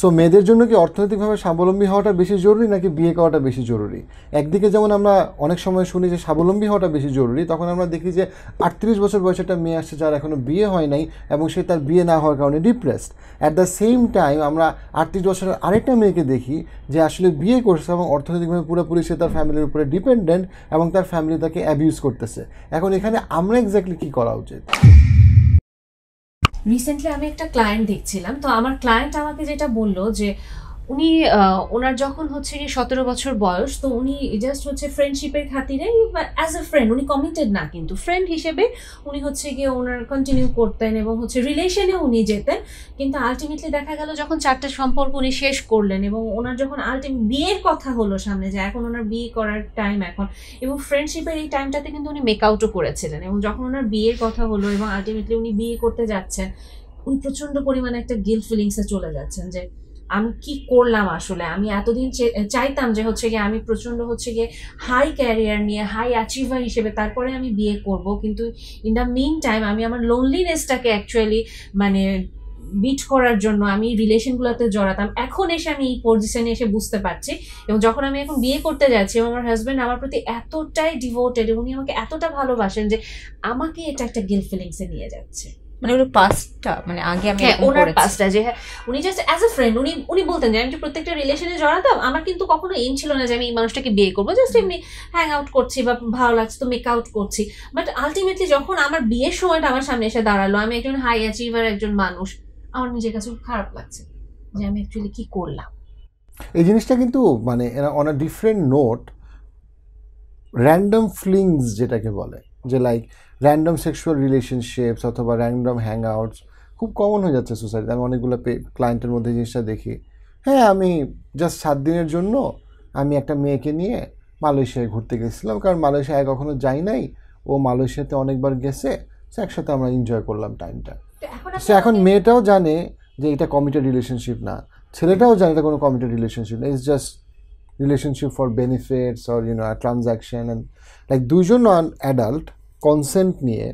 So মেয়েদের জন্য কি অর্থনৈতিকভাবে স্বাবলম্বী হওয়াটা বেশি জরুরি নাকি বিয়ে করাটা বেশি জরুরি একদিকে যেমন আমরা অনেক সময় শুনি যে স্বাবলম্বী হওয়াটা বেশি জরুরি তখন আমরা দেখি যে আটত্রিশ বছর বয়সে একটা মেয়ে আসছে যার এখনও বিয়ে হয় নাই এবং সে তার বিয়ে না হওয়ার কারণে depressed at the same time আমরা আটত্রিশ বছরের আরেকটা মেয়েকে দেখি যে আসলে বিয়ে করছে এবং অর্থনৈতিকভাবে পুরোপুরি সে তার ফ্যামিলির উপরে ডিপেন্ডেন্ট এবং তার ফ্যামিলি তাকে অ্যাবিউজ করতেছে এখন এখানে আমরা এক্স্যাক্টলি কী করা উচিত রিসেন্টলি আমি একটা ক্লায়েন্ট দেখছিলাম তো আমার ক্লায়েন্ট আমাকে যেটা বললো যে উনি ওনার যখন হচ্ছে গিয়ে সতেরো বছর বয়স তো উনি জাস্ট হচ্ছে ফ্রেন্ডশিপের খাতিরে অ্যাজ এ ফ্রেন্ড উনি কমিটেড না কিন্তু ফ্রেন্ড হিসেবে উনি হচ্ছে গিয়ে ওনার কন্টিনিউ করতেন এবং হচ্ছে রিলেশনে উনি যেতেন কিন্তু আলটিমেটলি দেখা গেল যখন চারটা সম্পর্ক উনি শেষ করলেন এবং ওনার যখন আলটিমেট বিয়ের কথা হলো সামনে যে এখন ওনার বিয়ে করার টাইম এখন এবং ফ্রেন্ডশিপের এই টাইমটাতে কিন্তু উনি মেকআউটও করেছিলেন এবং যখন ওনার বিয়ের কথা হলো এবং আলটিমেটলি উনি বিয়ে করতে যাচ্ছেন উনি প্রচণ্ড পরিমাণে একটা গিল ফিলিংসে চলে যাচ্ছেন যে আমি কি করলাম আসলে আমি এতদিন চাইতাম যে হচ্ছে গিয়ে আমি প্রচণ্ড হচ্ছে গিয়ে হাই ক্যারিয়ার নিয়ে হাই অ্যাচিভার হিসেবে তারপরে আমি বিয়ে করব কিন্তু ইন দ্য মেন টাইম আমি আমার লোনলিনেসটাকে অ্যাকচুয়ালি মানে বিট করার জন্য আমি রিলেশনগুলোতে জড়াতাম এখন এসে আমি এই পজিশনে এসে বুঝতে পারছি এবং যখন আমি এখন বিয়ে করতে যাচ্ছি এবং আমার হাজব্যান্ড আমার প্রতি এতটাই ডিভোটেড এবং আমাকে এতটা ভালোবাসেন যে আমাকে এটা একটা গিল ফিলিংসে নিয়ে যাচ্ছে মানে ওর পাস্টটা মানে আগে আমি হ্যাঁ ওনার পাস্টটা যে হ্যাঁ উনি জাস্ট অ্যাজ আ ফ্রেন্ড উনি উনি বলতেন যে আমি তো প্রত্যেকটা রিলেশনে জড়াতাম আমার কিন্তু কখনো এম ছিল না যে আমি এই মানুষটাকে বিয়ে করবো জাস্ট এমনি হ্যাং আউট করছি বা ভালো লাগছে তো মেক আউট করছি বাট আলটিমেটলি যখন আমার বিয়ের সময়টা আমার সামনে এসে দাঁড়ালো আমি একজন হাই অ্যাচিভার একজন মানুষ আমার নিজের কাছে খারাপ লাগছে যে আমি অ্যাকচুয়ালি কি করলাম এই জিনিসটা কিন্তু মানে on a different note random flings যেটাকে বলে যে লাইক র্যান্ডম সেক্সুয়াল রিলেশনশিপস অথবা র্যান্ডম হ্যাং আউটস খুব কমন হয়ে যাচ্ছে সোসাইটিতে আমি অনেকগুলো ক্লায়েন্টের মধ্যে জিনিসটা দেখি হ্যাঁ আমি জাস্ট সাত দিনের জন্য আমি একটা মেয়েকে নিয়ে মালয়েশিয়ায় ঘুরতে গেছিলাম কারণ মালয়েশিয়ায় কখনো যাই নাই ও মালয়েশিয়াতে অনেকবার গেছে সে একসাথে আমরা এনজয় করলাম টাইমটা সে এখন মেয়েটাও জানে যে এটা কমিটেড রিলেশনশিপ না ছেলেটাও জানে এটা কোনো কমিটেড রিলেশনশিপ না it's just relationship for benefits or you know transaction like দুজন অ্যাডাল্ট কনসেন্ট নিয়ে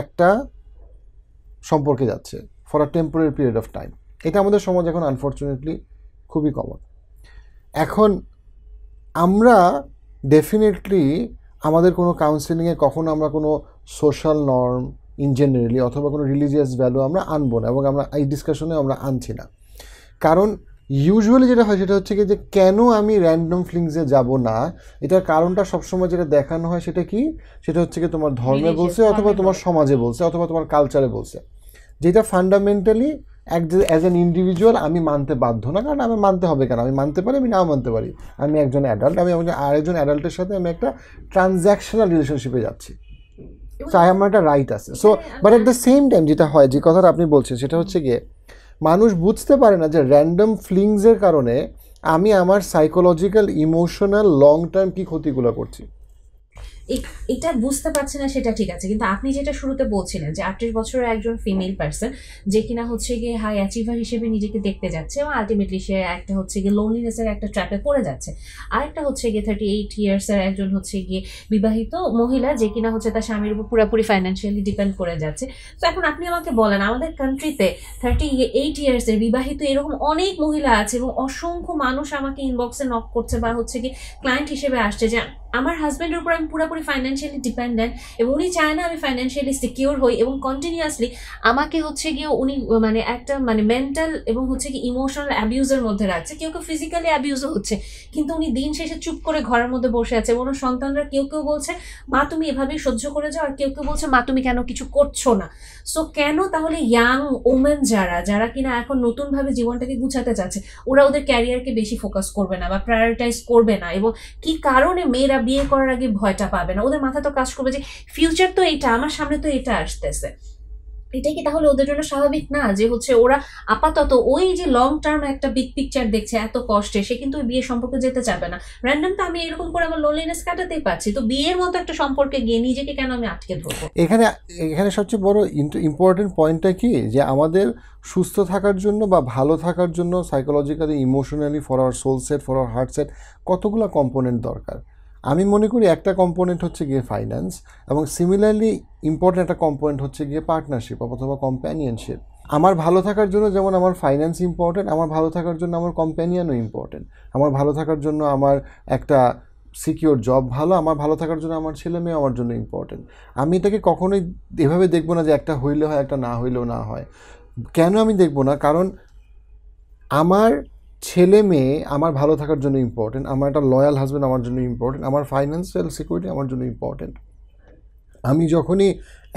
একটা সম্পর্কে যাচ্ছে for a temporary period of time এটা আমাদের সমাজ এখন আনফর্চুনেটলি খুবই কমন এখন আমরা ডেফিনেটলি আমাদের কোনো কাউন্সেলিংয়ে কখনো আমরা কোনো সোশ্যাল নর্ম ইন জেনারেলি অথবা কোনো রিলিজিয়াস ভ্যালু আমরা আনবো না এবং আমরা এই ডিসকাশনে আমরা আনছি না কারণ ইউজুয়ালি যেটা হয় সেটা হচ্ছে কি যে কেন আমি র্যান্ডম ফিলিংসে যাব না এটার কারণটা সবসময় যেটা দেখানো হয় সেটা কি সেটা হচ্ছে কি তোমার ধর্মে বলছে অথবা তোমার সমাজে বলছে অথবা তোমার কালচারে বলছে যেটা ফান্ডামেন্টালি এক অ্যাজ অ্যান ইন্ডিভিজুয়াল আমি মানতে বাধ্য না কারণ আমি মানতে হবে কেন আমি মানতে পারি আমি নাও মানতে পারি আমি একজন অ্যাডাল্ট আমি আরেকজন অ্যাডাল্টের সাথে আমি একটা ট্রানজ্যাকশনাল রিলেশনশিপে যাচ্ছি সো আমার একটা রাইট আছে so but at the same time যেটা হয় যে কথাটা আপনি বলছেন সেটা হচ্ছে গিয়ে মানুষ বুঝতে পারে না যে র্যান্ডম ফ্লিংসের কারণে আমি আমার সাইকোলজিক্যাল ইমোশনাল লং টার্ম কী ক্ষতিগুলো করছি এটা বুঝতে পারছে না সেটা ঠিক আছে কিন্তু আপনি যেটা শুরুতে বলছিলেন যে আটত্রিশ বছরের একজন ফিমেল পার্সন যে কিনা হচ্ছে গিয়ে হাই অ্যাচিভার হিসেবে নিজেকে দেখতে যাচ্ছে এবং আলটিমেটলি সে একটা হচ্ছে গিয়ে লোনলিনেসের একটা ট্র্যাপে পড়ে যাচ্ছে আরেকটা হচ্ছে গিয়ে থার্টি এইট ইয়ার্সের একজন হচ্ছে গিয়ে বিবাহিত মহিলা যে কিনা হচ্ছে তার স্বামীর উপর পুরোপুরি ফাইন্যান্সিয়ালি ডিপেন্ড করে যাচ্ছে তো এখন আপনি আমাকে বলেন আমাদের কান্ট্রিতে থার্টি এইট ইয়ার্সের বিবাহিত এরকম অনেক মহিলা আছে এবং অসংখ্য মানুষ আমাকে ইনবক্সে নক করছে বা হচ্ছে গিয়ে ক্লায়েন্ট হিসেবে আসছে যে আমার হাজব্যান্ডের উপর আমি পুরোপুরি ফাইন্যান্সিয়ালি ডিপেন্ডেন্ট এবং উনি চায় না আমি ফাইন্যান্সিয়ালি সিকিওর হই এবং কন্টিনিউয়াসলি আমাকে হচ্ছে গিয়ে উনি মানে একটা মানে মেন্টাল এবং হচ্ছে কি ইমোশনাল অ্যাবিউজের মধ্যে রাখছে কেউ কেউ ফিজিক্যালি অ্যাবিউজও হচ্ছে কিন্তু উনি দিন শেষে চুপ করে ঘরের মধ্যে বসে আছে এবং সন্তানরা কেউ কেউ বলছে মা তুমি এভাবেই সহ্য করে যাও আর কেউ কেউ বলছে মা তুমি কেন কিছু করছো না সো কেন তাহলে ইয়াং ওমেন যারা যারা কিনা এখন নতুনভাবে জীবনটাকে গুছাতে চাচ্ছে ওরা ওদের ক্যারিয়ারকে বেশি ফোকাস করবে না বা প্রায়োরিটাইজ করবে না এবং কি কারণে মেয়েরা বিয়ে করার আগে ভয়টা পাবে না ওদের মাথা তো কাজ করবে যে ফিউচার তো এটা আমার সামনে তো এটা আসতেছে এটাই কি তাহলে ওদের জন্য স্বাভাবিক না যে হচ্ছে ওরা আপাতত ওই যে লং টার্ম একটা বিগ পিকচার দেখছে এত কষ্টে সে কিন্তু বিয়ে সম্পর্কে যেতে চাবে না র্যান্ডম তো আমি এরকম করে আমার লোনলিনেস কাটাতেই পারছি তো বিয়ের মতো একটা সম্পর্কে গিয়ে নিজেকে কেন আমি আটকে ধরবো এখানে এখানে সবচেয়ে বড় ইম্পর্টেন্ট পয়েন্টটা কি যে আমাদের সুস্থ থাকার জন্য বা ভালো থাকার জন্য psychologically emotionally for our soul set for our heart set কতগুলো কম্পোনেন্ট দরকার আমি মনে করি একটা কম্পোনেন্ট হচ্ছে গিয়ে ফাইন্যান্স এবং সিমিলারলি ইম্পর্ট্যান্ট একটা কম্পোনেন্ট হচ্ছে গিয়ে পার্টনারশিপ অথবা কম্প্যানিয়নশিপ আমার ভালো থাকার জন্য যেমন আমার ফাইন্যান্স ইম্পর্ট্যান্ট আমার ভালো থাকার জন্য আমার কম্প্যানিয়ানও ইম্পর্ট্যান্ট আমার ভালো থাকার জন্য আমার একটা সিকিওর জব ভালো আমার ভালো থাকার জন্য আমার ছেলে মেয়ে আমার জন্য ইম্পর্টেন্ট আমি এটাকে কখনোই এভাবে দেখবো না যে একটা হইলে হয় একটা না হইলেও না হয় কেন আমি দেখবো না কারণ আমার ছেলে মেয়ে আমার ভালো থাকার জন্য ইম্পর্টেন্ট আমার একটা লয়াল হাজব্যান্ড আমার জন্য ইম্পর্টেন্ট আমার ফাইন্যান্সিয়াল সিকিউরিটি আমার জন্য ইম্পর্টেন্ট আমি যখনই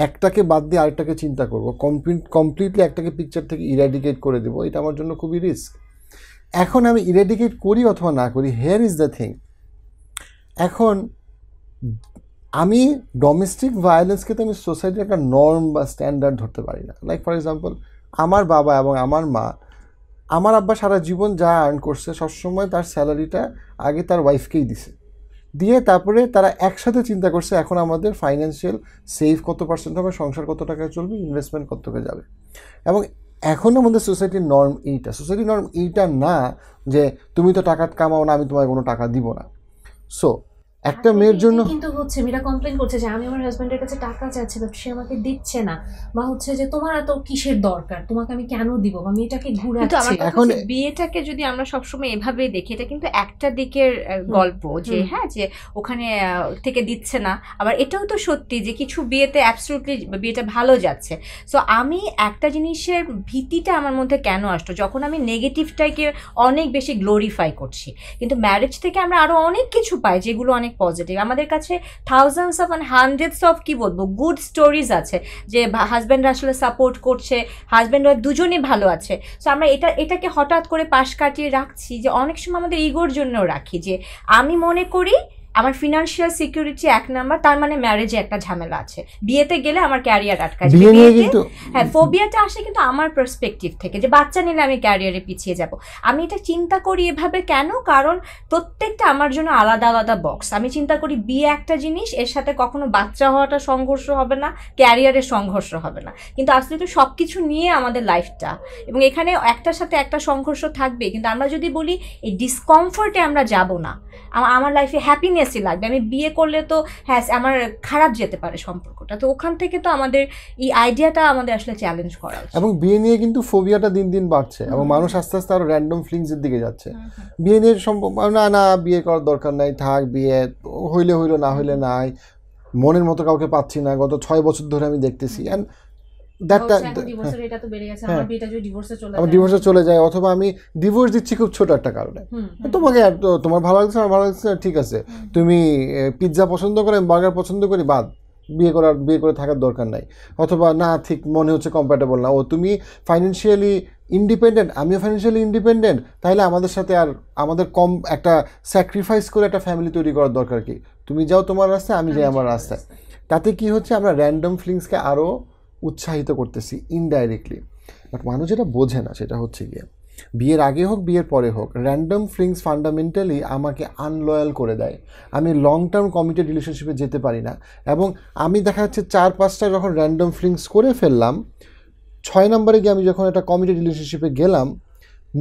একটাকে বাদ দিয়ে আরেকটাকে চিন্তা করব কমপ্লিট কমপ্লিটলি একটাকে পিকচার থেকে ইরাডিকেট করে দেবো এটা আমার জন্য খুবই রিস্ক এখন আমি ইরাডিকেট করি অথবা না করি হেয়ার ইজ দ্য থিং এখন আমি ডোমেস্টিক ভায়োলেন্সকে তো আমি সোসাইটির একটা নর্ম বা স্ট্যান্ডার্ড ধরতে পারি না লাইক ফর এক্সাম্পল আমার বাবা এবং আমার মা আমার আব্বা সারা জীবন যা আর্ন করছে সবসময় তার স্যালারিটা আগে তার ওয়াইফকেই দিছে দিয়ে তারপরে তারা একসাথে চিন্তা করছে এখন আমাদের ফাইন্যান্সিয়াল সেভ কত পার্সেন্ট হবে সংসার কত টাকায় চলবে ইনভেস্টমেন্ট কত টাকা যাবে এবং এখন আমাদের সোসাইটির নর্ম এইটা সোসাইটির নর্ম এইটা না যে তুমি তো টাকা কামাও না আমি তোমায় কোনো টাকা দিব না সো একটা মেয়ের জন্য কিন্তু হচ্ছে মিরা কমপ্লেইন করছে যে আমি আমার হাজবেন্ডের কাছে টাকা চাচ্ছি বাট সে আমাকে দিচ্ছে না বা হচ্ছে যে তোমার এত কিসের দরকার তোমাকে আমি কেন দিব বা মেয়েটাকে ঘুরাচ্ছি এখন বিয়েটাকে যদি আমরা সবসময় এভাবে দেখি এটা কিন্তু একটা দিকের গল্প যে হ্যাঁ যে ওখানে থেকে দিচ্ছে না আবার এটাও তো সত্যি যে কিছু বিয়েতে অ্যাবসলুটলি বিয়েটা ভালো যাচ্ছে সো আমি একটা জিনিসের ভীতিটা আমার মধ্যে কেন আসতো যখন আমি নেগেটিভটাকে অনেক বেশি গ্লোরিফাই করছি কিন্তু ম্যারেজ থেকে আমরা আরও অনেক কিছু পাই যেগুলো অনেক অনেক পজিটিভ আমাদের কাছে thousands of and hundreds of কী বলবো গুড স্টোরিজ আছে যে হাজব্যান্ডরা আসলে সাপোর্ট করছে হাজব্যান্ডরা দুজনই ভালো আছে সো আমরা এটা এটাকে হঠাৎ করে পাশ কাটিয়ে রাখছি যে অনেক সময় আমাদের ইগোর জন্য রাখি যে আমি মনে করি আমার ফিনান্সিয়াল সিকিউরিটি এক নাম্বার তার মানে ম্যারেজে একটা ঝামেলা আছে বিয়েতে গেলে আমার ক্যারিয়ার আটকাছে হ্যাঁ ফোবিয়াটা আসে কিন্তু আমার পার্সপেক্টিভ থেকে যে বাচ্চা নিলে আমি ক্যারিয়ারে পিছিয়ে যাব আমি এটা চিন্তা করি এভাবে কেন কারণ প্রত্যেকটা আমার জন্য আলাদা আলাদা বক্স আমি চিন্তা করি বিয়ে একটা জিনিস এর সাথে কখনো বাচ্চা হওয়াটা সংঘর্ষ হবে না ক্যারিয়ারের সংঘর্ষ হবে না কিন্তু আসলে তো সব কিছু নিয়ে আমাদের লাইফটা এবং এখানে একটার সাথে একটা সংঘর্ষ থাকবে কিন্তু আমরা যদি বলি এই ডিসকমফোর্টে আমরা যাব না আমার লাইফে হ্যাপিনেস সিরিয়াসলি লাগবে আমি বিয়ে করলে তো হ্যাঁ আমার খারাপ যেতে পারে সম্পর্কটা তো ওখান থেকে তো আমাদের এই আইডিয়াটা আমাদের আসলে চ্যালেঞ্জ করা এবং বিয়ে নিয়ে কিন্তু ফোবিয়াটা দিন দিন বাড়ছে এবং মানুষ আস্তে আস্তে আরো র্যান্ডম ফিলিংসের দিকে যাচ্ছে বিয়ে নিয়ে সম্ভব না না বিয়ে করার দরকার নাই থাক বিয়ে হইলে হইলো না হইলে নাই মনের মতো কাউকে পাচ্ছি না গত ছয় বছর ধরে আমি দেখতেছি অ্যান্ড দ্যাটটা এটা তো ডিভোর্সে হ্যাঁ। চলে যায় অথবা আমি ডিভোর্স দিচ্ছি খুব ছোট একটা কারণে তোমাকে তোমার ভালো লাগছে আমার ভালো লাগছে ঠিক আছে তুমি পিৎজা পছন্দ করে বার্গার পছন্দ করি বাদ বিয়ে করার বিয়ে করে থাকার দরকার নাই অথবা না ঠিক মনে হচ্ছে কম্প্যাটেবল না ও তুমি ফাইন্যান্সিয়ালি ইন্ডিপেন্ডেন্ট আমিও ফাইন্যান্সিয়ালি ইন্ডিপেন্ডেন্ট তাহলে আমাদের সাথে আর আমাদের কম একটা স্যাক্রিফাইস করে একটা ফ্যামিলি তৈরি করার দরকার কি তুমি যাও তোমার রাস্তায় আমি যাই আমার রাস্তায় তাতে কি হচ্ছে আমরা র্যান্ডম ফিলিংসকে আরও উৎসাহিত করতেছি ইনডাইরেক্টলি বাট মানুষ যেটা বোঝে না সেটা হচ্ছে গিয়ে বিয়ের আগে হোক বিয়ের পরে হোক র্যান্ডম ফ্লিংস ফান্ডামেন্টালি আমাকে আনলয়াল করে দেয় আমি লং টার্ম কমিটেড রিলেশনশিপে যেতে পারি না এবং আমি দেখা যাচ্ছে চার পাঁচটা যখন র্যান্ডম ফ্লিংস করে ফেললাম ছয় নম্বরে গিয়ে আমি যখন একটা কমিটেড রিলেশনশিপে গেলাম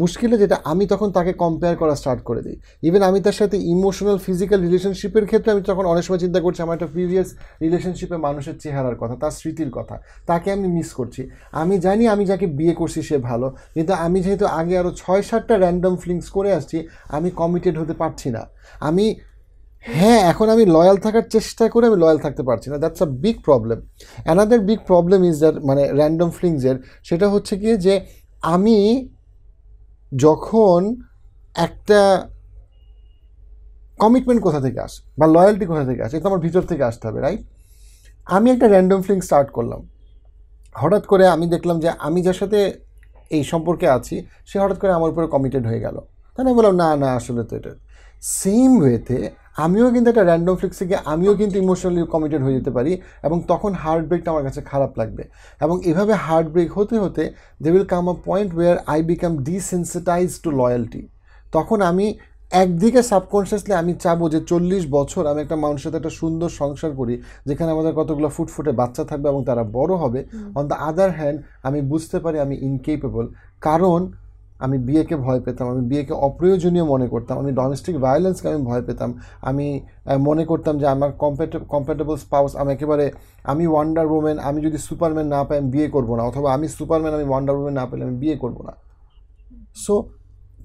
মুশকিলে যেটা আমি তখন তাকে কম্পেয়ার করা স্টার্ট করে দিই ইভেন আমি তার সাথে ইমোশনাল ফিজিক্যাল রিলেশনশিপের ক্ষেত্রে আমি তখন অনেক সময় চিন্তা করছি আমার একটা প্রিভিয়াস রিলেশনশিপে মানুষের চেহারার কথা তার স্মৃতির কথা তাকে আমি মিস করছি আমি জানি আমি যাকে বিয়ে করছি সে ভালো কিন্তু আমি যেহেতু আগে আরও ছয় সাতটা র্যান্ডম ফিলিংস করে আসছি আমি কমিটেড হতে পারছি না আমি হ্যাঁ এখন আমি লয়াল থাকার চেষ্টা করে আমি লয়াল থাকতে পারছি না that's a big problem another big problem is that মানে র্যান্ডম ফিলিংসের সেটা হচ্ছে কি যে আমি যখন একটা কমিটমেন্ট কোথা থেকে আসে বা লয়্যালটি কোথা থেকে আসে এটা আমার ভিতর থেকে আসতে হবে রাইট আমি একটা র্যান্ডম ফিলিং স্টার্ট করলাম হঠাৎ করে আমি দেখলাম যে আমি যার সাথে এই সম্পর্কে আছি সে হঠাৎ করে আমার উপরে কমিটেড হয়ে গেল তাহলে আমি বললাম না না আসলে তো এটা সেম ওয়েতে আমিও কিন্তু একটা র্যান্ডম ফ্লিক্সে গিয়ে আমিও কিন্তু ইমোশনালি কমিটেড হয়ে যেতে পারি এবং তখন হার্ট ব্রেকটা আমার কাছে খারাপ লাগবে এবং এভাবে হার্ট ব্রেক হতে হতে they will come a point where I become desensitize to loyalty তখন আমি একদিকে সাবকনশিয়াসলি আমি চাবো যে চল্লিশ বছর আমি একটা মানুষের সাথে একটা সুন্দর সংসার করি যেখানে আমাদের কতগুলো ফুটফুটে বাচ্চা থাকবে এবং তারা বড় হবে অন দ্য আদার হ্যান্ড আমি বুঝতে পারি আমি ইনকেপেবল কারণ আমি বিয়েকে ভয় পেতাম আমি বিয়েকে অপ্রয়োজনীয় মনে করতাম আমি ডোমেস্টিক ভায়োলেন্সকে আমি ভয় পেতাম আমি মনে করতাম যে আমার কম্পেটে কম্পেটেবল স্পাউস আমি একেবারে আমি ওয়ান্ডার ওমেন আমি যদি সুপারম্যান না পাই আমি বিয়ে করবো না অথবা আমি সুপারম্যান আমি ওয়ান্ডার ওমেন না পেলে আমি বিয়ে করবো না সো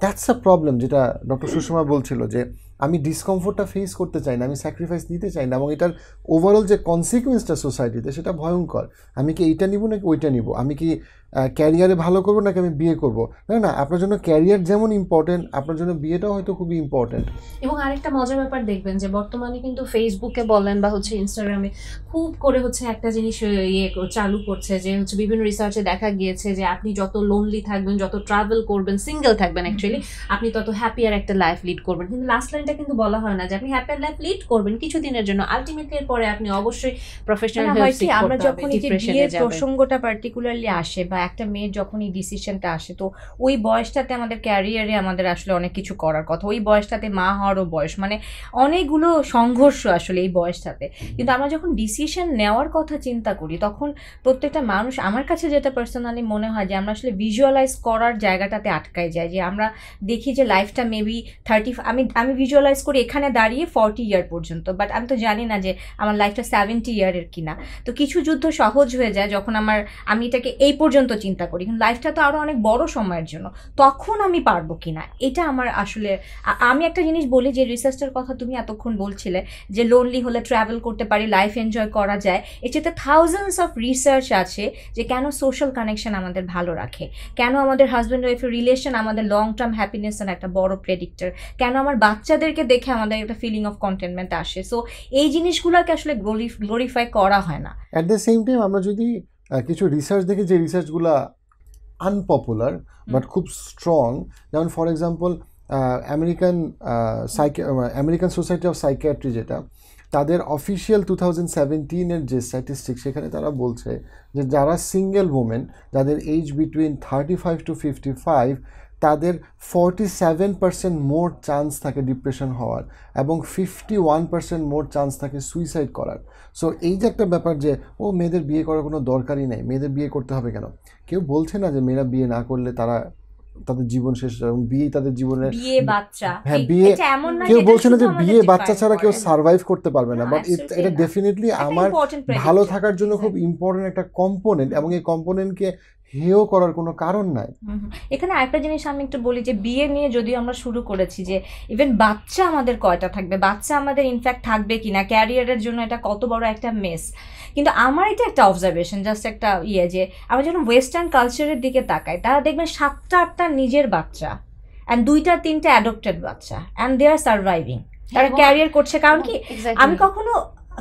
দ্যাটস আ প্রবলেম যেটা ডক্টর সুষমা বলছিল যে আমি ডিসকমফোর্টটা ফেস করতে চাই না আমি স্যাক্রিফাইস নিতে চাই না এবং এটার ওভারঅল যে কনসিকুয়েন্সটা সোসাইটিতে সেটা ভয়ঙ্কর আমি কি এইটা নিব নাকি ওইটা নিব আমি কি ক্যারিয়ারে ভালো করবো নাকি আমি বিয়ে করবো না না আপনার জন্য ক্যারিয়ার যেমন ইম্পর্টেন্ট আপনার জন্য বিয়েটাও হয়তো খুবই ইম্পর্টেন্ট এবং আরেকটা মজার ব্যাপার দেখবেন যে বর্তমানে কিন্তু ফেসবুকে বলেন বা হচ্ছে ইনস্টাগ্রামে খুব করে হচ্ছে একটা জিনিস ইয়ে চালু করছে যে হচ্ছে বিভিন্ন রিসার্চে দেখা গিয়েছে যে আপনি যত লোনলি থাকবেন যত ট্রাভেল করবেন সিঙ্গেল থাকবেন অ্যাকচুয়ালি আপনি তত হ্যাপিয়ার একটা লাইফ লিড করবেন কিন্তু লাস্ট লাইন টাইমটা কিন্তু বলা হয় না যে আপনি হ্যাপি লাইফ লিড করবেন কিছুদিনের জন্য আলটিমেটলি এর পরে আপনি অবশ্যই প্রফেশনাল হেল্প সিক আমরা যখন এই যে বিয়ের প্রসঙ্গটা পার্টিকুলারলি আসে বা একটা মেয়ের যখন এই ডিসিশনটা আসে তো ওই বয়সটাতে আমাদের ক্যারিয়ারে আমাদের আসলে অনেক কিছু করার কথা ওই বয়সটাতে মা হওয়ারও বয়স মানে অনেকগুলো সংঘর্ষ আসলে এই বয়সটাতে কিন্তু আমরা যখন ডিসিশন নেওয়ার কথা চিন্তা করি তখন প্রত্যেকটা মানুষ আমার কাছে যেটা পার্সোনালি মনে হয় যে আমরা আসলে ভিজুয়ালাইজ করার জায়গাটাতে আটকায় যায় যে আমরা দেখি যে লাইফটা মেবি থার্টি আমি আমি ভিজুয়াল ভিজুয়ালাইজ করি এখানে দাঁড়িয়ে ফর্টি ইয়ার পর্যন্ত বাট আমি তো জানি না যে আমার লাইফটা সেভেন্টি ইয়ারের কিনা তো কিছু যুদ্ধ সহজ হয়ে যায় যখন আমার আমি এটাকে এই পর্যন্ত চিন্তা করি কিন্তু লাইফটা তো আরও অনেক বড় সময়ের জন্য তখন আমি পারবো কিনা এটা আমার আসলে আমি একটা জিনিস বলি যে রিসার্চটার কথা তুমি এতক্ষণ বলছিলে যে লোনলি হলে ট্রাভেল করতে পারি লাইফ এনজয় করা যায় এটাতে থাউজেন্ডস অফ রিসার্চ আছে যে কেন সোশ্যাল কানেকশন আমাদের ভালো রাখে কেন আমাদের হাজব্যান্ড ওয়াইফের রিলেশন আমাদের লং টার্ম হ্যাপিনেস একটা বড় প্রেডিক্টর কেন আমার বাচ্চাদের ওদেরকে দেখে আমাদের একটা ফিলিং অফ কন্টেনমেন্ট আসে সো এই জিনিসগুলোকে আসলে গ্লোরিফাই করা হয় না অ্যাট দ্য সেম টাইম আমরা যদি কিছু রিসার্চ দেখি যে রিসার্চগুলো আনপপুলার বাট খুব স্ট্রং যেমন for example American psyche American society of psychiatry যেটা তাদের অফিসিয়াল টু থাউজেন্ড সেভেন্টিনের যে স্ট্যাটিস্টিক সেখানে তারা বলছে যে যারা সিঙ্গেল ওমেন যাদের age between thirty five to fifty five তাদের forty seven percent more chance থাকে ডিপ্রেশন হওয়ার এবং fifty one percent more chance থাকে সুইসাইড করার সো এই যে একটা ব্যাপার যে ও মেয়েদের বিয়ে করার কোনো দরকারই নেই মেয়েদের বিয়ে করতে হবে কেন কেউ বলছে না যে মেয়েরা বিয়ে না করলে তারা তাদের জীবন শেষ এবং বিয়ে তাদের জীবনে বিয়ে বাচ্চা হ্যাঁ বিয়ে কেউ বলছে না যে বিয়ে বাচ্চা ছাড়া কেউ সার্ভাইভ করতে পারবে না বাট হ্যাঁ, এটা ডেফিনেটলি আমার ভালো থাকার জন্য খুব ইম্পর্টেন্ট একটা কম্পোনেন্ট এবং এই কম্পোনেন্টকে হেও করার কোনো কারণ নাই এখানে আরেকটা জিনিস আমি একটু বলি যে বিয়ে নিয়ে যদি আমরা শুরু করেছি যে ইভেন বাচ্চা আমাদের কয়টা থাকবে বাচ্চা আমাদের ইনফ্যাক্ট থাকবে কিনা ক্যারিয়ারের জন্য এটা কত বড় একটা মেস কিন্তু আমার এটা একটা অবজারভেশন জাস্ট একটা ইয়ে যে আমরা যখন ওয়েস্টার্ন কালচারের দিকে তাকাই তারা দেখবেন সাতটা আটটা নিজের বাচ্চা অ্যান্ড দুইটা তিনটা অ্যাডপ্টেড বাচ্চা অ্যান্ড দে আর সার্ভাইভিং তারা ক্যারিয়ার করছে কারণ কি আমি কখনো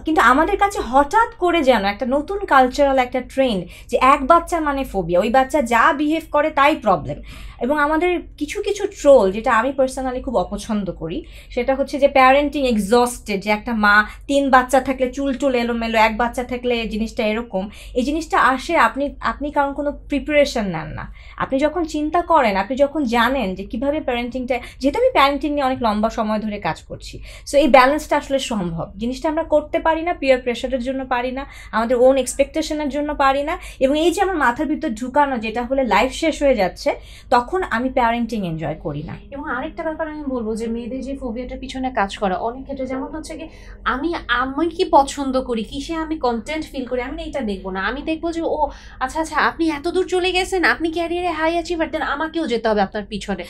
কিন্তু আমাদের কাছে হঠাৎ করে যেন একটা নতুন কালচারাল একটা ট্রেন্ড যে এক বাচ্চা মানে ফোবিয়া ওই বাচ্চা যা বিহেভ করে তাই প্রবলেম এবং আমাদের কিছু কিছু ট্রোল যেটা আমি পার্সোনালি খুব অপছন্দ করি সেটা হচ্ছে যে প্যারেন্টিং এক্সস্টেড যে একটা মা তিন বাচ্চা থাকলে চুল টুল এলোমেলো এক বাচ্চা থাকলে এই জিনিসটা এরকম এই জিনিসটা আসে আপনি আপনি কারণ কোনো প্রিপারেশন নেন না আপনি যখন চিন্তা করেন আপনি যখন জানেন যে কীভাবে প্যারেন্টিংটা যেহেতু আমি প্যারেন্টিং নিয়ে অনেক লম্বা সময় ধরে কাজ করছি সো এই ব্যালেন্সটা আসলে সম্ভব জিনিসটা আমরা করতে পারি না পিয়ার প্রেশারের জন্য পারি না আমাদের ওন এক্সপেকটেশনের জন্য পারি না এবং এই যে আমার মাথার ভিতর ঢুকানো যেটা হলে লাইফ শেষ হয়ে যাচ্ছে তখন আমি প্যারেন্টিং এনজয় করি না এবং আরেকটা ব্যাপার আমি বলবো যে মেয়েদের যে ফোবিয়াটা পিছনে কাজ করা অনেক ক্ষেত্রে যেমন হচ্ছে কি আমি আমি কি পছন্দ করি কিসে আমি কন্টেন্ট ফিল করি আমি এইটা দেখবো না আমি দেখবো যে ও আচ্ছা আচ্ছা আপনি এত দূর চলে গেছেন আপনি ক্যারিয়ারে হাই অ্যাচিভার দেন আমাকেও যেতে হবে আপনার পিছনে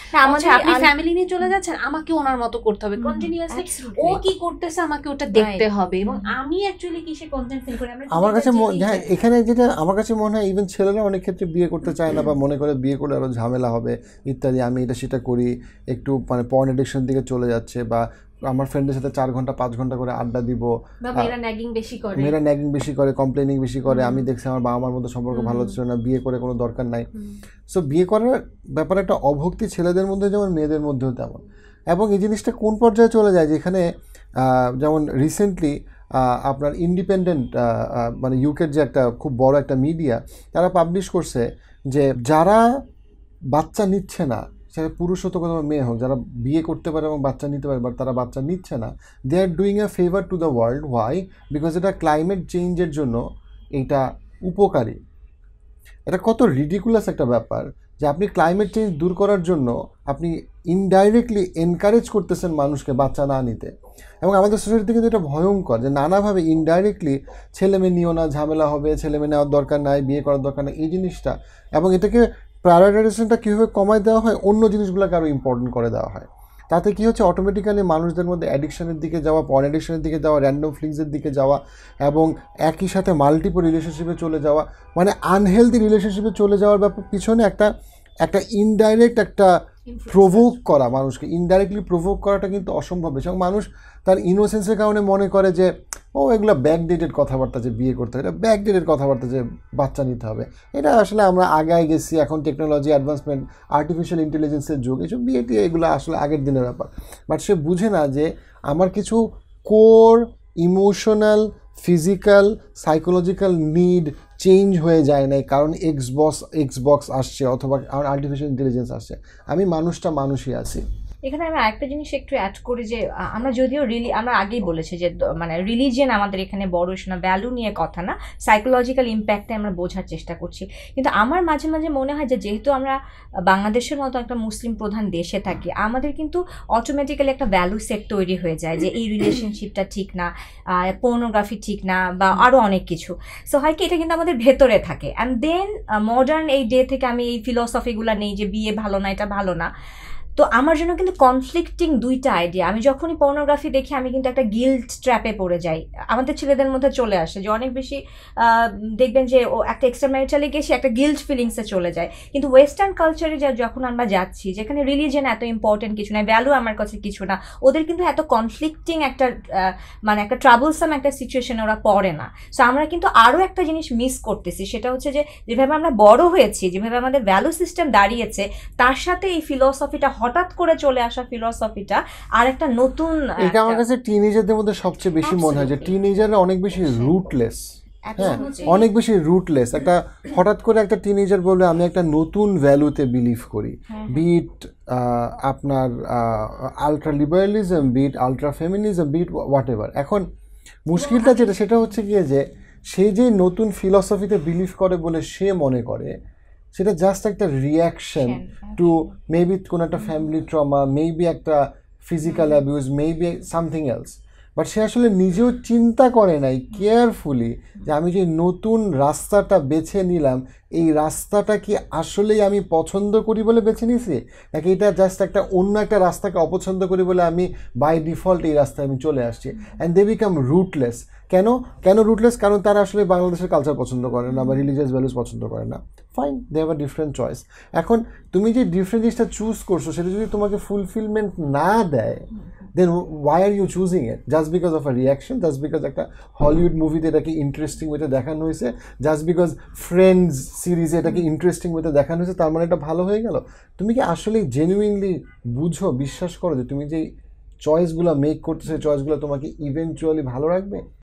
আপনি ফ্যামিলি নিয়ে চলে যাচ্ছেন আমাকে ওনার মতো করতে হবে কন্টিনিউয়াসলি ও কি করতেছে আমাকে ওটা দেখতে হবে এবং আমি অ্যাকচুয়ালি কিসে কনটেন্ট ফিল করি আমার কাছে হ্যাঁ এখানে যেটা আমার কাছে মনে হয় ইভেন ছেলেরা অনেক ক্ষেত্রে বিয়ে করতে চায় না বা মনে করে বিয়ে করলে আরও ঝামেলা হবে ইত্যাদি আমি এটা সেটা করি একটু মানে পয়েন্ট এডিকশন দিকে চলে যাচ্ছে বা আমার ফ্রেন্ডের সাথে চার ঘন্টা পাঁচ ঘন্টা করে আড্ডা দিব মেয়েরা ন্যাগিং বেশি করে মেয়েরা ন্যাগিং বেশি করে কমপ্লেনিং বেশি করে আমি দেখছি আমার বাবা মার মতো সম্পর্ক ভালো ছিল না বিয়ে করে কোনো দরকার নাই সো বিয়ে করার ব্যাপারে একটা অভক্তি ছেলেদের মধ্যে যেমন মেয়েদের মধ্যেও তেমন এবং এই জিনিসটা কোন পর্যায়ে চলে যায় যেখানে যেমন রিসেন্টলি আপনার ইন্ডিপেন্ডেন্ট মানে ইউকের যে একটা খুব বড় একটা মিডিয়া তারা পাবলিশ করছে যে যারা বাচ্চা নিচ্ছে না সেটা পুরুষ হতো কোনো মেয়ে হোক যারা বিয়ে করতে পারে এবং বাচ্চা নিতে পারে বাট তারা বাচ্চা নিচ্ছে না they are doing a favour to the world why because এটা ক্লাইমেট চেঞ্জের জন্য এইটা উপকারী এটা কত রিডিকুলাস একটা ব্যাপার যে আপনি ক্লাইমেট চেঞ্জ দূর করার জন্য আপনি ইনডাইরেক্টলি এনকারেজ করতেছেন মানুষকে বাচ্চা না নিতে এবং আমাদের সোসাইটিতে কিন্তু এটা ভয়ঙ্কর যে নানাভাবে ইনডাইরেক্টলি ছেলে মেয়ে নিও না ঝামেলা হবে ছেলে মেয়ে নেওয়ার দরকার নাই বিয়ে করার দরকার নাই এই জিনিসটা এবং এটাকে প্রায়োরিটাইজেশনটা কীভাবে কমায় দেওয়া হয় অন্য জিনিসগুলোকে আরও ইম্পর্টেন্ট করে দেওয়া হয় তাতে কী হচ্ছে অটোমেটিক্যালি মানুষদের মধ্যে অ্যাডিকশনের দিকে যাওয়া পর অ্যাডিকশনের দিকে যাওয়া র্যান্ডম ফ্লিংসের দিকে যাওয়া এবং একই সাথে মাল্টিপল রিলেশনশিপে চলে যাওয়া মানে আনহেলদি রিলেশনশিপে চলে যাওয়ার ব্যাপার পিছনে একটা একটা ইনডাইরেক্ট একটা প্রভোক করা মানুষকে ইনডাইরেক্টলি প্রভোক করাটা কিন্তু অসম্ভব বেশি মানুষ তার ইনোসেন্সের কারণে মনে করে যে ও এগুলো ব্যাকডেটেড কথাবার্তা যে বিয়ে করতে হবে এটা ব্যাকডেটেড কথাবার্তা যে বাচ্চা নিতে হবে এটা আসলে আমরা আগায় গেছি এখন টেকনোলজি অ্যাডভান্সমেন্ট আর্টিফিশিয়াল ইন্টেলিজেন্সের যুগ এসব বিয়ে টিয়ে এগুলো আসলে আগের দিনের ব্যাপার বাট সে বুঝে না যে আমার কিছু core emotional physical psychological need change হয়ে যায় নাই কারণ এক্সবক্স এক্সবক্স আসছে অথবা কারণ আর্টিফিশিয়াল ইন্টেলিজেন্স আসছে আমি মানুষটা মানুষই আছি এখানে আমি আরেকটা জিনিস একটু অ্যাড করি যে আমরা যদিও রিলি আমরা আগেই বলেছি যে মানে রিলিজিয়ান আমাদের এখানে বড় ইস্যু না ভ্যালু নিয়ে কথা না সাইকোলজিক্যাল ইম্প্যাক্টে আমরা বোঝার চেষ্টা করছি কিন্তু আমার মাঝে মাঝে মনে হয় যে যেহেতু আমরা বাংলাদেশের মতো একটা মুসলিম প্রধান দেশে থাকি আমাদের কিন্তু অটোমেটিক্যালি একটা ভ্যালু সেট তৈরি হয়ে যায় যে এই রিলেশনশিপটা ঠিক না পর্নোগ্রাফি ঠিক না বা আরও অনেক কিছু সো হয় কি এটা কিন্তু আমাদের ভেতরে থাকে অ্যান্ড দেন মডার্ন এই ডে থেকে আমি এই ফিলসফিগুলো নেই যে বিয়ে ভালো না এটা ভালো না তো আমার জন্য কিন্তু কনফ্লিক্টিং দুইটা আইডিয়া আমি যখনই পর্নোগ্রাফি দেখি আমি কিন্তু একটা গিল্ট ট্র্যাপে পড়ে যাই আমাদের ছেলেদের মধ্যে চলে আসে যে অনেক বেশি দেখবেন যে ও একটা এক্সট্রা ম্যারিটালে গিয়ে একটা গিল্ট ফিলিংসে চলে যায় কিন্তু ওয়েস্টার্ন কালচারে যা যখন আমরা যাচ্ছি যেখানে রিলিজিয়ান এত ইম্পর্টেন্ট কিছু না ভ্যালু আমার কাছে কিছু না ওদের কিন্তু এত কনফ্লিক্টিং একটা মানে একটা ট্রাভেলসাম একটা সিচুয়েশনে ওরা পড়ে না সো আমরা কিন্তু আরও একটা জিনিস মিস করতেছি সেটা হচ্ছে যে যেভাবে আমরা বড় হয়েছি যেভাবে আমাদের ভ্যালু সিস্টেম দাঁড়িয়েছে তার সাথে এই ফিলসফিটা হঠাৎ করে চলে আসা ফিলসফিটা আর একটা নতুন এটা আমার কাছে টিনেজারদের মধ্যে সবচেয়ে বেশি মনে হয় যে টিনেজাররা অনেক বেশি রুটলেস হ্যাঁ অনেক বেশি রুটলেস একটা হঠাৎ করে একটা টিনেজার বলে আমি একটা নতুন ভ্যালুতে বিলিভ করি বিট হ্যাঁ, হ্যাঁ। আপনার ultra liberalism bit ultra feminism bit whatever এখন মুশকিলটা যেটা সেটা হচ্ছে গিয়ে যে সে যে নতুন ফিলসফিতে বিলিভ করে বলে সে মনে করে সেটা জাস্ট একটা রিয়াকশন টু মেবি কোনো একটা ফ্যামিলি ট্রমা মেবি একটা physical abuse maybe something else but সে আসলে নিজেও চিন্তা করে নাই কেয়ারফুলি যে আমি যে নতুন রাস্তাটা বেছে নিলাম এই রাস্তাটা কি আসলেই আমি পছন্দ করি বলে বেছে নিয়েছি নাকি এটা জাস্ট একটা অন্য একটা রাস্তাকে অপছন্দ করি বলে আমি বাই ডিফল্ট এই রাস্তায় আমি চলে আসছি অ্যান্ড দে বিকাম রুটলেস কেন কেন রুটলেস কারণ তারা আসলে বাংলাদেশের কালচার পছন্দ করে না বা রিলিজিয়াস ভ্যালুস পছন্দ করে না fine they have a different choice এখন তুমি যে ডিফারেন্ট জিনিসটা চুজ করছো সেটা যদি তোমাকে ফুলফিলমেন্ট না দেয় then why are you choosing it just because of a reaction just because একটা হলিউড মুভিতে এটাকে ইন্টারেস্টিং ওয়েতে দেখানো হয়েছে জাস্ট বিকজ ফ্রেন্ডস সিরিজে এটাকে ইন্টারেস্টিং ওয়েতে দেখানো হয়েছে তার মানে এটা ভালো হয়ে গেল তুমি কি আসলে জেনুইনলি বুঝো বিশ্বাস করো যে তুমি যে চয়েসগুলো মেক করতেছে চয়েসগুলো তোমাকে ইভেনচুয়ালি ভালো রাখবে